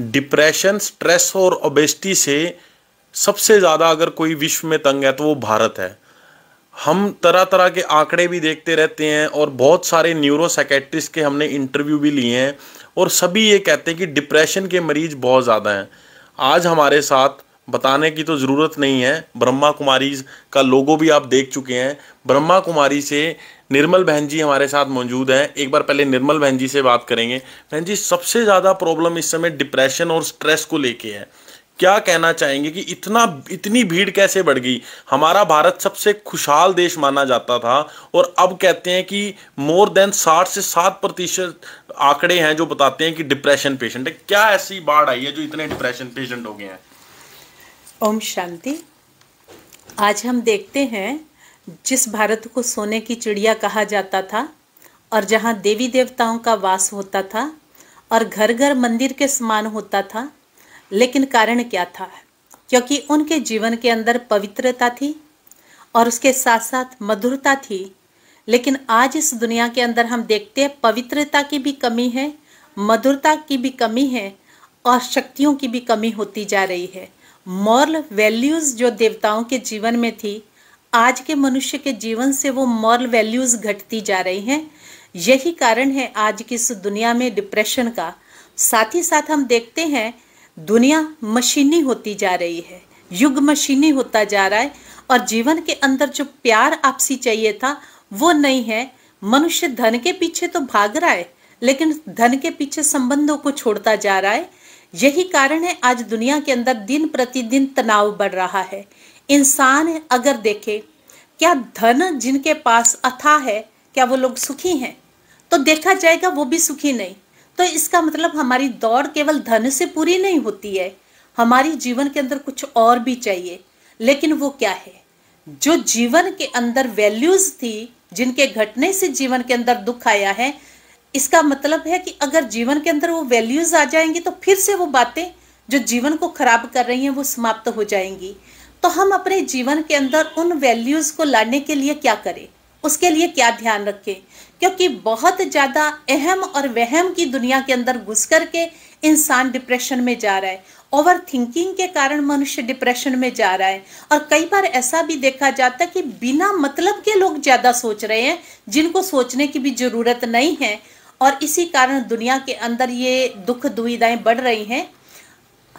Depression stress और obesity से सबसे ज़्यादा अगर कोई विश्व में तंग है तो वो भारत है हम तरह तरह के आंकड़े भी देखते रहते हैं और बहुत सारे न्यूरोसाइकेट्रिस्ट के हमने इंटरव्यू भी लिए हैं और सभी ये कहते हैं कि डिप्रेशन के मरीज बहुत ज़्यादा हैं आज हमारे साथ बताने की तो ज़रूरत नहीं है ब्रह्मा कुमारी का लोगो भी आप देख चुके हैं ब्रह्मा कुमारी से निर्मल बहन जी हमारे साथ मौजूद हैं एक बार पहले निर्मल बहन जी से बात करेंगे बहन जी सबसे ज़्यादा प्रॉब्लम इस समय डिप्रेशन और स्ट्रेस को लेके है क्या कहना चाहेंगे कि इतना इतनी भीड़ कैसे बढ़ गई हमारा भारत सबसे खुशहाल देश माना जाता था और अब कहते हैं कि मोर देन साठ से सात प्रतिशत आंकड़े हैं जो बताते हैं कि डिप्रेशन पेशेंट है क्या ऐसी बाढ़ आई है जो इतने डिप्रेशन पेशेंट हो गए हैं ओम शांति आज हम देखते हैं जिस भारत को सोने की चिड़िया कहा जाता था और जहाँ देवी देवताओं का वास होता था और घर घर मंदिर के समान होता था लेकिन कारण क्या था क्योंकि उनके जीवन के अंदर पवित्रता थी और उसके साथ साथ मधुरता थी लेकिन आज इस दुनिया के अंदर हम देखते हैं पवित्रता की भी कमी है मधुरता की भी कमी है और शक्तियों की भी कमी होती जा रही है मॉरल वैल्यूज़ जो देवताओं के जीवन में थी आज के मनुष्य के जीवन से वो मॉरल वैल्यूज़ घटती जा रही हैं यही कारण है आज की इस दुनिया में डिप्रेशन का साथ ही साथ हम देखते हैं दुनिया मशीनी होती जा रही है युग मशीनी होता जा रहा है और जीवन के अंदर जो प्यार आपसी चाहिए था वो नहीं है मनुष्य धन के पीछे तो भाग रहा है लेकिन धन के पीछे संबंधों को छोड़ता जा रहा है यही कारण है आज दुनिया के अंदर दिन प्रतिदिन तनाव बढ़ रहा है इंसान अगर देखे क्या धन जिनके पास अथा है क्या वो लोग सुखी हैं तो देखा जाएगा वो भी सुखी नहीं तो इसका मतलब हमारी दौड़ केवल धन से पूरी नहीं होती है हमारी जीवन के अंदर कुछ और भी चाहिए लेकिन वो क्या है जो जीवन के अंदर वैल्यूज थी जिनके घटने से जीवन के अंदर दुख आया है इसका मतलब है कि अगर जीवन के अंदर वो वैल्यूज आ जाएंगी तो फिर से वो बातें जो जीवन को खराब कर रही हैं वो समाप्त हो जाएंगी तो हम अपने जीवन के अंदर उन वैल्यूज़ को लाने के लिए क्या करें उसके लिए क्या ध्यान रखें क्योंकि बहुत ज़्यादा अहम और वहम की दुनिया के अंदर घुस करके इंसान डिप्रेशन में जा रहा है ओवर थिंकिंग के कारण मनुष्य डिप्रेशन में जा रहा है और कई बार ऐसा भी देखा जाता है कि बिना मतलब के लोग ज़्यादा सोच रहे हैं जिनको सोचने की भी ज़रूरत नहीं है और इसी कारण दुनिया के अंदर ये दुख दुविधाएं बढ़ रही हैं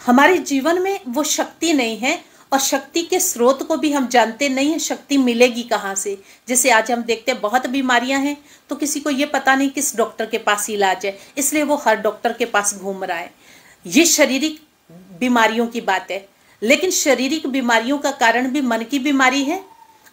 हमारे जीवन में वो शक्ति नहीं है और शक्ति के स्रोत को भी हम जानते नहीं हैं शक्ति मिलेगी कहाँ से जैसे आज हम देखते हैं बहुत बीमारियां हैं तो किसी को ये पता नहीं किस डॉक्टर के पास इलाज है इसलिए वो हर डॉक्टर के पास घूम रहा है ये शारीरिक बीमारियों की बात है लेकिन शारीरिक बीमारियों का कारण भी मन की बीमारी है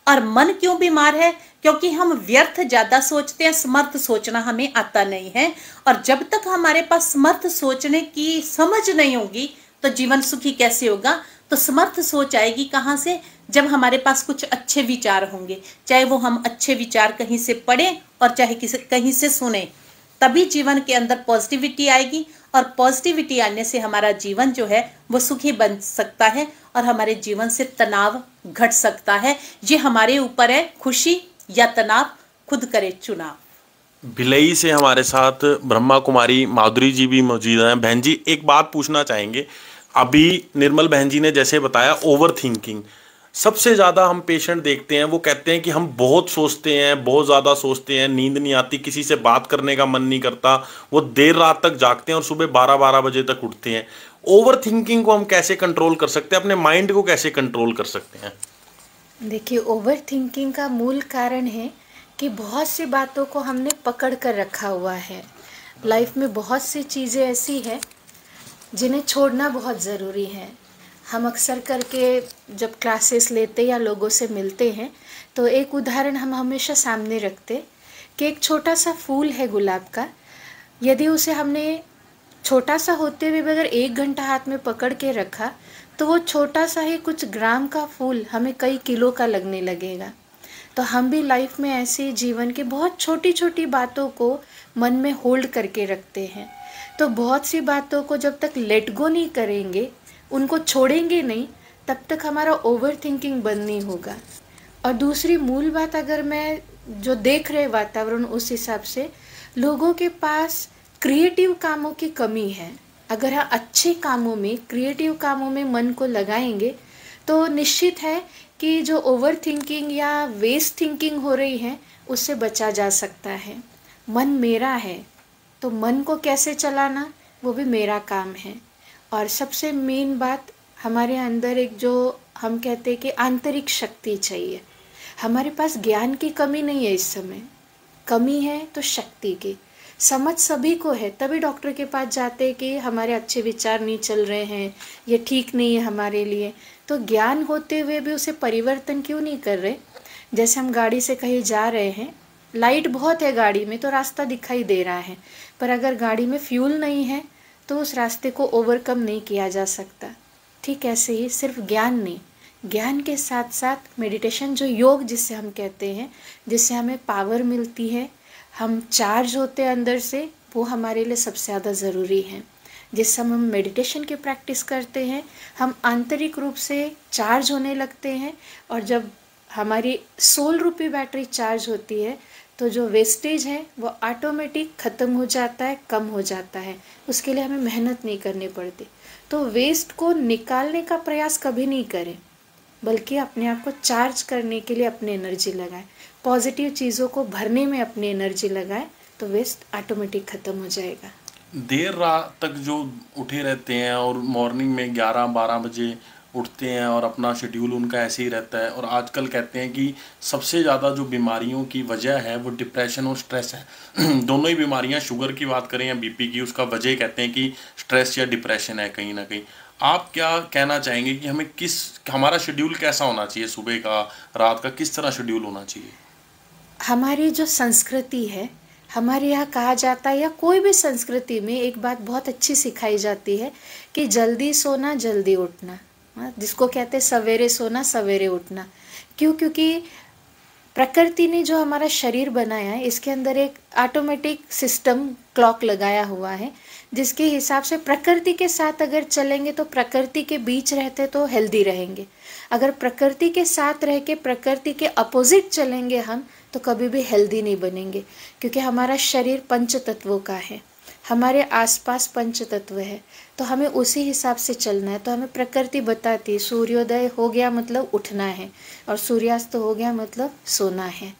और मन क्यों बीमार है क्योंकि हम व्यर्थ ज्यादा सोचते हैं समर्थ सोचना हमें आता नहीं है और जब तक हमारे पास समर्थ सोचने की समझ नहीं होगी तो जीवन सुखी कैसे होगा तो समर्थ सोच आएगी कहाँ से जब हमारे पास कुछ अच्छे विचार होंगे चाहे वो हम अच्छे विचार कहीं से पढ़े और चाहे किसी कहीं से सुने तभी जीवन के अंदर पॉजिटिविटी आएगी और पॉजिटिविटी आने से हमारा जीवन जो है वो सुखी बन सकता है और हमारे जीवन से तनाव घट सकता है ये हमारे ऊपर है खुशी या तनाव खुद करे चुनाव भिलई से हमारे साथ ब्रह्मा कुमारी माधुरी जी भी मौजूद हैं बहन जी एक बात पूछना चाहेंगे अभी निर्मल बहन जी ने जैसे बताया ओवर थिंकिंग सबसे ज़्यादा हम पेशेंट देखते हैं वो कहते हैं कि हम बहुत सोचते हैं बहुत ज़्यादा सोचते हैं नींद नहीं आती किसी से बात करने का मन नहीं करता वो देर रात तक जागते हैं और सुबह बारह बारह बजे तक उठते हैं ओवर थिंकिंग को हम कैसे कंट्रोल कर सकते हैं अपने माइंड को कैसे कंट्रोल कर सकते हैं देखिए ओवर थिंकिंग का मूल कारण है कि बहुत सी बातों को हमने पकड़ कर रखा हुआ है लाइफ में बहुत सी चीज़ें ऐसी हैं जिन्हें छोड़ना बहुत ज़रूरी है हम अक्सर करके जब क्लासेस लेते या लोगों से मिलते हैं तो एक उदाहरण हम हमेशा सामने रखते कि एक छोटा सा फूल है गुलाब का यदि उसे हमने छोटा सा होते हुए अगर एक घंटा हाथ में पकड़ के रखा तो वो छोटा सा ही कुछ ग्राम का फूल हमें कई किलो का लगने लगेगा तो हम भी लाइफ में ऐसे जीवन के बहुत छोटी छोटी बातों को मन में होल्ड करके रखते हैं तो बहुत सी बातों को जब तक लेट गो नहीं करेंगे उनको छोड़ेंगे नहीं तब तक हमारा ओवर थिंकिंग बंद नहीं होगा और दूसरी मूल बात अगर मैं जो देख रहे वातावरण उस हिसाब से लोगों के पास क्रिएटिव कामों की कमी है अगर हम हाँ अच्छे कामों में क्रिएटिव कामों में मन को लगाएंगे तो निश्चित है कि जो ओवर थिंकिंग या वेस्ट थिंकिंग हो रही है उससे बचा जा सकता है मन मेरा है तो मन को कैसे चलाना वो भी मेरा काम है और सबसे मेन बात हमारे अंदर एक जो हम कहते हैं कि आंतरिक शक्ति चाहिए हमारे पास ज्ञान की कमी नहीं है इस समय कमी है तो शक्ति की समझ सभी को है तभी डॉक्टर के पास जाते कि हमारे अच्छे विचार नहीं चल रहे हैं ये ठीक नहीं है हमारे लिए तो ज्ञान होते हुए भी उसे परिवर्तन क्यों नहीं कर रहे जैसे हम गाड़ी से कहीं जा रहे हैं लाइट बहुत है गाड़ी में तो रास्ता दिखाई दे रहा है पर अगर गाड़ी में फ्यूल नहीं है तो उस रास्ते को ओवरकम नहीं किया जा सकता ठीक ऐसे ही सिर्फ ज्ञान नहीं ज्ञान के साथ साथ मेडिटेशन जो योग जिसे हम कहते हैं जिससे हमें पावर मिलती है हम चार्ज होते हैं अंदर से वो हमारे लिए सबसे ज़्यादा ज़रूरी है जिस समय हम मेडिटेशन की प्रैक्टिस करते हैं हम आंतरिक रूप से चार्ज होने लगते हैं और जब हमारी सोल रूपी बैटरी चार्ज होती है तो जो वेस्टेज है वो ऑटोमेटिक ख़त्म हो जाता है कम हो जाता है उसके लिए हमें मेहनत नहीं करनी पड़ती तो वेस्ट को निकालने का प्रयास कभी नहीं करें बल्कि अपने आप को चार्ज करने के लिए अपनी एनर्जी लगाएं पॉजिटिव चीज़ों को भरने में अपनी एनर्जी लगाएं तो वेस्ट ऑटोमेटिक ख़त्म हो जाएगा देर रात तक जो उठे रहते हैं और मॉर्निंग में ग्यारह बारह बजे उठते हैं और अपना शेड्यूल उनका ऐसे ही रहता है और आजकल कहते हैं कि सबसे ज़्यादा जो बीमारियों की वजह है वो डिप्रेशन और स्ट्रेस है दोनों ही बीमारियां शुगर की बात करें या बीपी की उसका वजह कहते हैं कि स्ट्रेस या डिप्रेशन है कहीं ना कहीं आप क्या कहना चाहेंगे कि हमें किस हमारा शेड्यूल कैसा होना चाहिए सुबह का रात का किस तरह शेड्यूल होना चाहिए हमारी जो संस्कृति है हमारे यहाँ कहा जाता है या कोई भी संस्कृति में एक बात बहुत अच्छी सिखाई जाती है कि जल्दी सोना जल्दी उठना हाँ, जिसको कहते हैं सवेरे सोना सवेरे उठना क्यों क्योंकि प्रकृति ने जो हमारा शरीर बनाया है इसके अंदर एक ऑटोमेटिक सिस्टम क्लॉक लगाया हुआ है जिसके हिसाब से प्रकृति के साथ अगर चलेंगे तो प्रकृति के बीच रहते तो हेल्दी रहेंगे अगर प्रकृति के साथ रह के प्रकृति के अपोजिट चलेंगे हम तो कभी भी हेल्दी नहीं बनेंगे क्योंकि हमारा शरीर पंच तत्वों का है हमारे आसपास पंच तत्व है तो हमें उसी हिसाब से चलना है तो हमें प्रकृति बताती है सूर्योदय हो गया मतलब उठना है और सूर्यास्त हो गया मतलब सोना है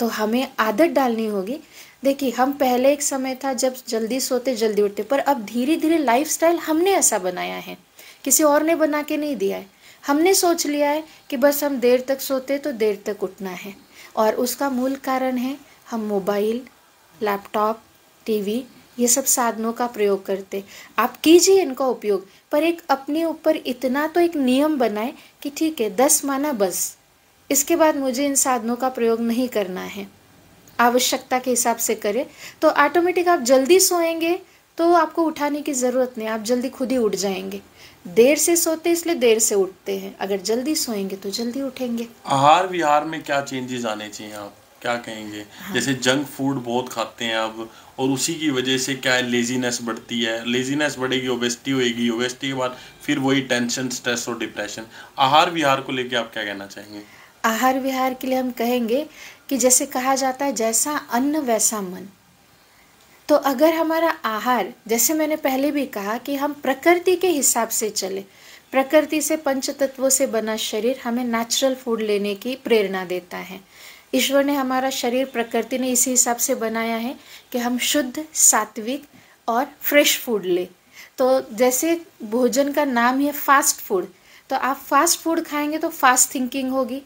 तो हमें आदत डालनी होगी देखिए हम पहले एक समय था जब जल्दी सोते जल्दी उठते पर अब धीरे धीरे लाइफ हमने ऐसा बनाया है किसी और ने बना के नहीं दिया है हमने सोच लिया है कि बस हम देर तक सोते तो देर तक उठना है और उसका मूल कारण है हम मोबाइल लैपटॉप टीवी ये सब साधनों का प्रयोग करते आप कीजिए इनका उपयोग पर एक अपने ऊपर इतना तो एक नियम बनाए कि ठीक है दस माना बस इसके बाद मुझे इन साधनों का प्रयोग नहीं करना है आवश्यकता के हिसाब से करें तो ऑटोमेटिक आप जल्दी सोएंगे तो आपको उठाने की ज़रूरत नहीं आप जल्दी खुद ही उठ जाएंगे देर से सोते इसलिए देर से उठते हैं अगर जल्दी सोएंगे तो जल्दी उठेंगे आहार विहार में क्या चेंजेस आने चाहिए आप क्या कहेंगे हाँ। जैसे जंक फूड बहुत खाते हैं अब और उसी की वजह से क्या है लेजीनेस बढ़ती है लेजीनेस बढ़ेगी ओबेस्टी होएगी ओबेस्टी के बाद फिर वही टेंशन स्ट्रेस और डिप्रेशन आहार विहार को लेकर आप क्या कहना चाहेंगे आहार विहार के लिए हम कहेंगे कि जैसे कहा जाता है जैसा अन्न वैसा मन तो अगर हमारा आहार जैसे मैंने पहले भी कहा कि हम प्रकृति के हिसाब से चले प्रकृति से पंच तत्वों से बना शरीर हमें नेचुरल फूड लेने की प्रेरणा देता है ईश्वर ने हमारा शरीर प्रकृति ने इसी हिसाब से बनाया है कि हम शुद्ध सात्विक और फ्रेश फूड लें तो जैसे भोजन का नाम है फास्ट फूड तो आप फास्ट फूड खाएंगे तो फास्ट थिंकिंग होगी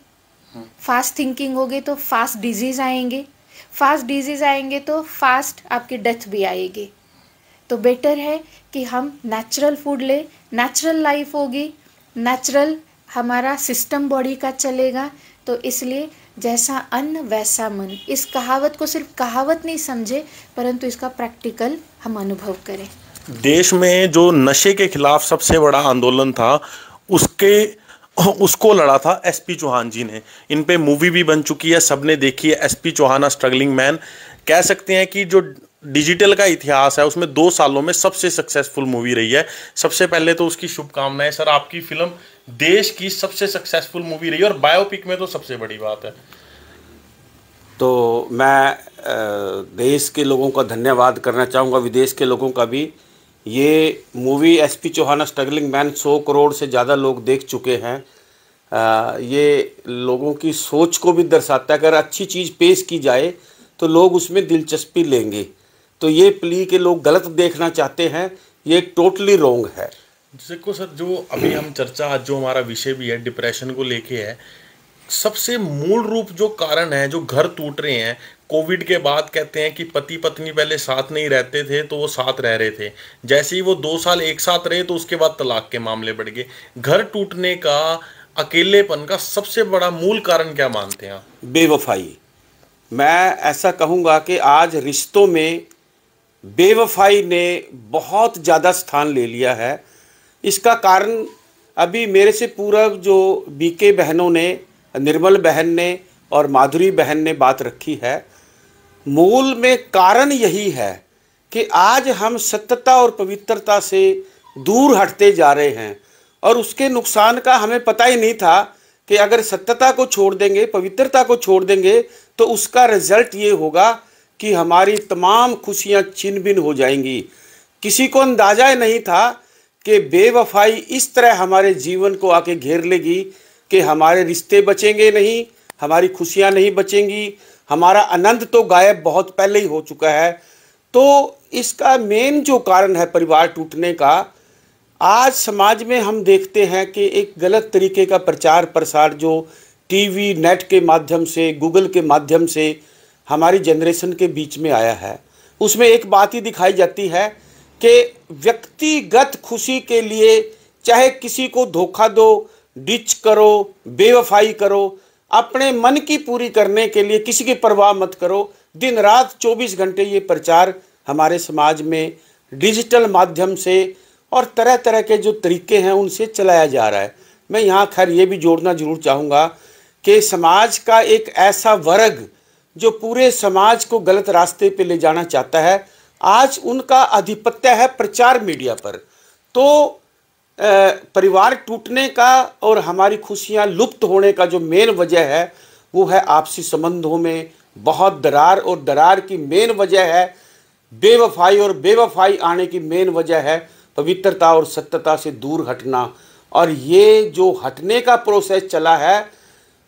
फास्ट थिंकिंग होगी तो फास्ट डिजीज आएंगे फास्ट डिजीज आएंगे तो फास्ट आपकी डेथ भी आएगी तो बेटर है कि हम नेचुरल फूड लें नेचुरल लाइफ होगी नेचुरल हमारा सिस्टम बॉडी का चलेगा तो इसलिए जैसा अन्न वैसा मन इस कहावत को सिर्फ कहावत नहीं समझे परंतु इसका प्रैक्टिकल हम अनुभव करें देश में जो नशे के खिलाफ सबसे बड़ा आंदोलन था उसके उसको लड़ा था एसपी चौहान जी ने इन पे मूवी भी बन चुकी है सबने देखी है SP Chauhan a struggling man कह सकते हैं कि जो डिजिटल का इतिहास है उसमें दो सालों में सबसे सक्सेसफुल मूवी रही है सबसे पहले तो उसकी शुभकामनाएं सर आपकी फिल्म देश की सबसे सक्सेसफुल मूवी रही और बायोपिक में तो सबसे बड़ी बात है तो मैं देश के लोगों का धन्यवाद करना चाहूँगा विदेश के लोगों का भी ये मूवी एस पी चौहाना स्ट्रगलिंग मैन सौ करोड़ से ज़्यादा लोग देख चुके हैं आ, ये लोगों की सोच को भी दर्शाता है अगर अच्छी चीज़ पेश की जाए तो लोग उसमें दिलचस्पी लेंगे तो ये प्ली के लोग गलत देखना चाहते हैं ये टोटली रॉन्ग है देखो सर जो अभी हम चर्चा आज जो हमारा विषय भी है डिप्रेशन को लेके है सबसे मूल रूप जो कारण है जो घर टूट रहे हैं कोविड के बाद कहते हैं कि पति पत्नी पहले साथ नहीं रहते थे तो वो साथ रह रहे थे जैसे ही वो दो साल एक साथ रहे तो उसके बाद तलाक के मामले बढ़ गए घर टूटने का अकेलेपन का सबसे बड़ा मूल कारण क्या मानते हैं आप बेवफाई मैं ऐसा कहूँगा कि आज रिश्तों में बेवफाई ने बहुत ज़्यादा स्थान ले लिया है इसका कारण अभी मेरे से पूर्व जो बीके बहनों ने निर्मल बहन ने और माधुरी बहन ने बात रखी है मूल में कारण यही है कि आज हम सत्यता और पवित्रता से दूर हटते जा रहे हैं और उसके नुकसान का हमें पता ही नहीं था कि अगर सत्यता को छोड़ देंगे पवित्रता को छोड़ देंगे तो उसका रिजल्ट ये होगा कि हमारी तमाम खुशियां छिन भिन हो जाएंगी किसी को अंदाजा ही नहीं था कि बेवफाई इस तरह हमारे जीवन को आके घेर लेगी कि हमारे रिश्ते बचेंगे नहीं हमारी खुशियाँ नहीं बचेंगी हमारा आनंद तो गायब बहुत पहले ही हो चुका है तो इसका मेन जो कारण है परिवार टूटने का आज समाज में हम देखते हैं कि एक गलत तरीके का प्रचार प्रसार जो टीवी नेट के माध्यम से गूगल के माध्यम से हमारी जनरेशन के बीच में आया है उसमें एक बात ही दिखाई जाती है कि व्यक्तिगत खुशी के लिए चाहे किसी को धोखा दो डिच करो बेवफाई करो अपने मन की पूरी करने के लिए किसी की परवाह मत करो दिन रात 24 घंटे ये प्रचार हमारे समाज में डिजिटल माध्यम से और तरह तरह के जो तरीके हैं उनसे चलाया जा रहा है मैं यहाँ खैर ये भी जोड़ना जरूर चाहूँगा कि समाज का एक ऐसा वर्ग जो पूरे समाज को गलत रास्ते पर ले जाना चाहता है आज उनका आधिपत्य है प्रचार मीडिया पर तो परिवार टूटने का और हमारी खुशियां लुप्त होने का जो मेन वजह है वो है आपसी संबंधों में बहुत दरार और दरार की मेन वजह है बेवफाई और बेवफाई आने की मेन वजह है पवित्रता और सत्यता से दूर हटना और ये जो हटने का प्रोसेस चला है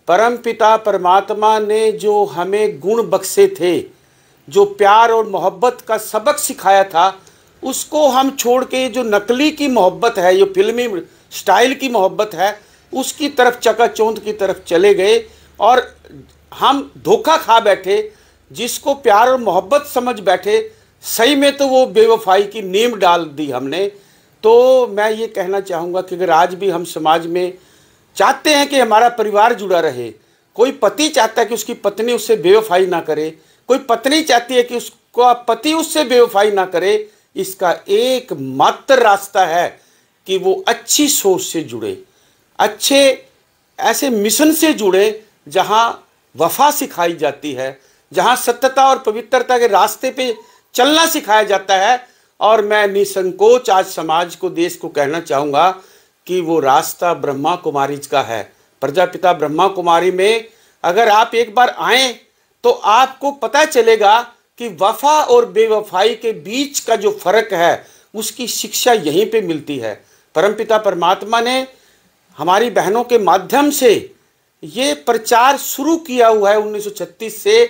परमपिता परमात्मा ने जो हमें गुण बख्शे थे जो प्यार और मोहब्बत का सबक सिखाया था उसको हम छोड़ के जो नकली की मोहब्बत है जो फिल्मी स्टाइल की मोहब्बत है उसकी तरफ चकाचौंध की तरफ चले गए और हम धोखा खा बैठे जिसको प्यार और मोहब्बत समझ बैठे सही में तो वो बेवफाई की नींव डाल दी हमने तो मैं ये कहना चाहूँगा कि अगर आज भी हम समाज में चाहते हैं कि हमारा परिवार जुड़ा रहे कोई पति चाहता है कि उसकी पत्नी उससे बेवफाई ना करे कोई पत्नी चाहती है कि उसको पति उससे बेवफाई ना करे इसका एकमात्र रास्ता है कि वो अच्छी सोच से जुड़े अच्छे ऐसे मिशन से जुड़े जहां वफा सिखाई जाती है जहां सत्यता और पवित्रता के रास्ते पे चलना सिखाया जाता है और मैं निसंकोच आज समाज को देश को कहना चाहूँगा कि वो रास्ता ब्रह्मा कुमारी का है प्रजापिता ब्रह्मा कुमारी में अगर आप एक बार आएँ तो आपको पता चलेगा कि वफा और बेवफाई के बीच का जो फर्क है उसकी शिक्षा यहीं पे मिलती है परमपिता परमात्मा ने हमारी बहनों के माध्यम से ये प्रचार शुरू किया हुआ है 1936 से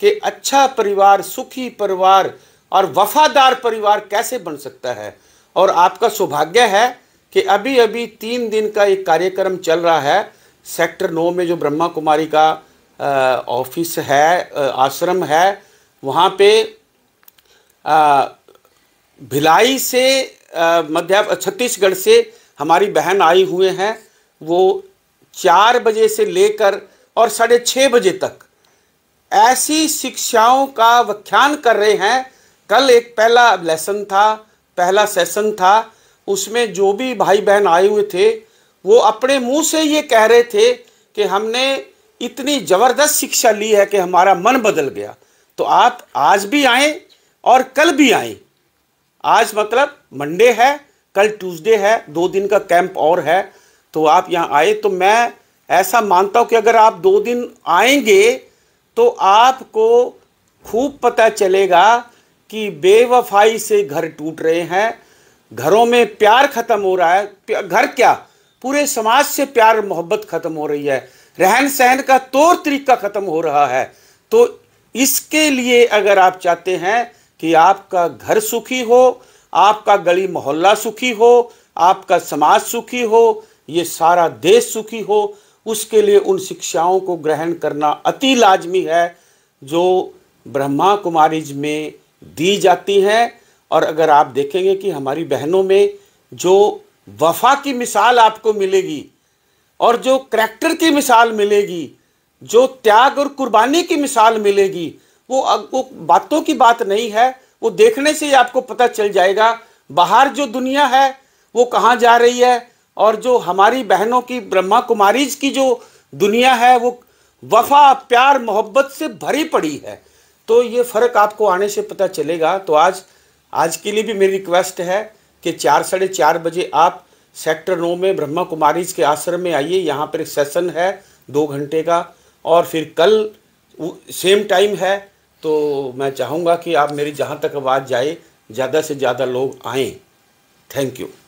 कि अच्छा परिवार सुखी परिवार और वफादार परिवार कैसे बन सकता है और आपका सौभाग्य है कि अभी अभी तीन दिन का एक कार्यक्रम चल रहा है सेक्टर नौ में जो ब्रह्मा कुमारी का ऑफिस है आश्रम है वहाँ पे भिलाई से मध्य छत्तीसगढ़ से हमारी बहन आई हुए हैं वो चार बजे से लेकर और साढ़े छः बजे तक ऐसी शिक्षाओं का व्याख्यान कर रहे हैं कल एक पहला लेसन था पहला सेशन था उसमें जो भी भाई बहन आए हुए थे वो अपने मुंह से ये कह रहे थे कि हमने इतनी ज़बरदस्त शिक्षा ली है कि हमारा मन बदल गया तो आप आज भी आए और कल भी आए आज मतलब मंडे है कल ट्यूसडे है दो दिन का कैंप और है तो आप यहाँ आए तो मैं ऐसा मानता हूँ कि अगर आप दो दिन आएंगे तो आपको खूब पता चलेगा कि बेवफाई से घर टूट रहे हैं घरों में प्यार ख़त्म हो रहा है घर क्या पूरे समाज से प्यार मोहब्बत ख़त्म हो रही है रहन सहन का तौर तरीका ख़त्म हो रहा है तो इसके लिए अगर आप चाहते हैं कि आपका घर सुखी हो आपका गली मोहल्ला सुखी हो आपका समाज सुखी हो ये सारा देश सुखी हो उसके लिए उन शिक्षाओं को ग्रहण करना अति लाजमी है जो ब्रह्मा कुमारीज में दी जाती हैं और अगर आप देखेंगे कि हमारी बहनों में जो वफा की मिसाल आपको मिलेगी और जो करैक्टर की मिसाल मिलेगी जो त्याग और कुर्बानी की मिसाल मिलेगी वो वो बातों की बात नहीं है वो देखने से ही आपको पता चल जाएगा बाहर जो दुनिया है वो कहाँ जा रही है और जो हमारी बहनों की ब्रह्मा कुमारीज की जो दुनिया है वो वफा प्यार मोहब्बत से भरी पड़ी है तो ये फ़र्क आपको आने से पता चलेगा तो आज आज के लिए भी मेरी रिक्वेस्ट है कि चार साढ़े चार बजे आप सेक्टर नौ में ब्रह्मा कुमारीज के आश्रम में आइए यहाँ पर एक सेशन है दो घंटे का और फिर कल सेम टाइम है तो मैं चाहूँगा कि आप मेरी जहाँ तक आवाज़ जाए ज़्यादा से ज़्यादा लोग आएँ थैंक यू